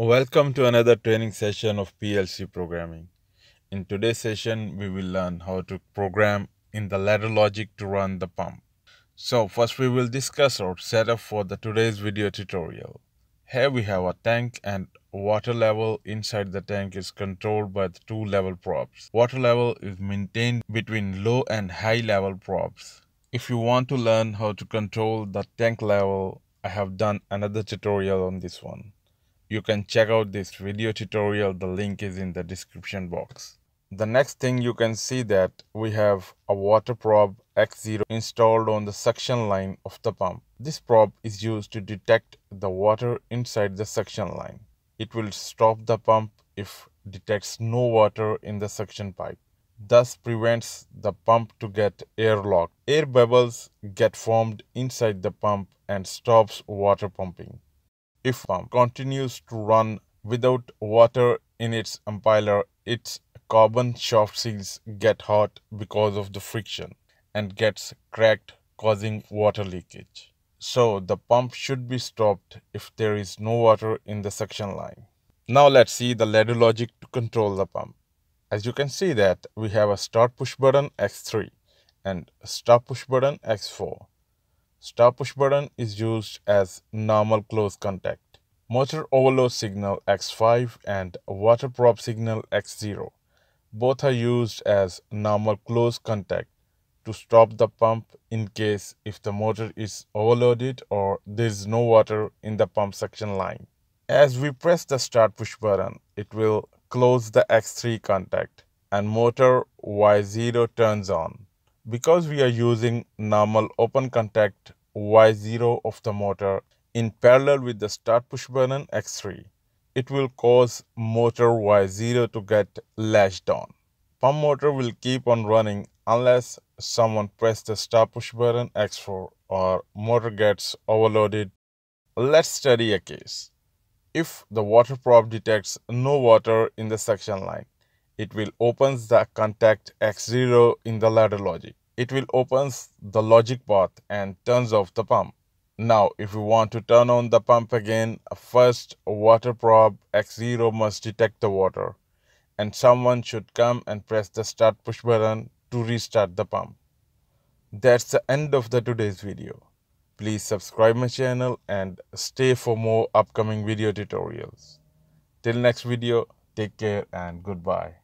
Welcome to another training session of PLC programming. In today's session, we will learn how to program in the ladder logic to run the pump. So first we will discuss our setup for the today's video tutorial. Here we have a tank and water level inside the tank is controlled by the two level props. Water level is maintained between low and high level props. If you want to learn how to control the tank level, I have done another tutorial on this one you can check out this video tutorial. The link is in the description box. The next thing you can see that we have a water probe X0 installed on the suction line of the pump. This probe is used to detect the water inside the suction line. It will stop the pump if detects no water in the suction pipe. Thus prevents the pump to get airlocked. Air bubbles get formed inside the pump and stops water pumping if pump continues to run without water in its impeller, its carbon shaft seals get hot because of the friction and gets cracked causing water leakage. So the pump should be stopped if there is no water in the suction line. Now let's see the ladder logic to control the pump. As you can see that we have a start push button X3 and stop push button X4. Stop push button is used as normal close contact. Motor overload signal X5 and water prop signal X0. Both are used as normal close contact to stop the pump in case if the motor is overloaded or there is no water in the pump suction line. As we press the start push button, it will close the X3 contact and motor Y0 turns on. Because we are using normal open contact Y0 of the motor in parallel with the start push button X3, it will cause motor Y0 to get latched on. Pump motor will keep on running unless someone press the start push button X4 or motor gets overloaded. Let's study a case. If the water probe detects no water in the suction line, it will opens the contact X0 in the ladder logic it will opens the logic path and turns off the pump. Now if we want to turn on the pump again, first water probe X0 must detect the water and someone should come and press the start push button to restart the pump. That's the end of the today's video. Please subscribe my channel and stay for more upcoming video tutorials. Till next video, take care and goodbye.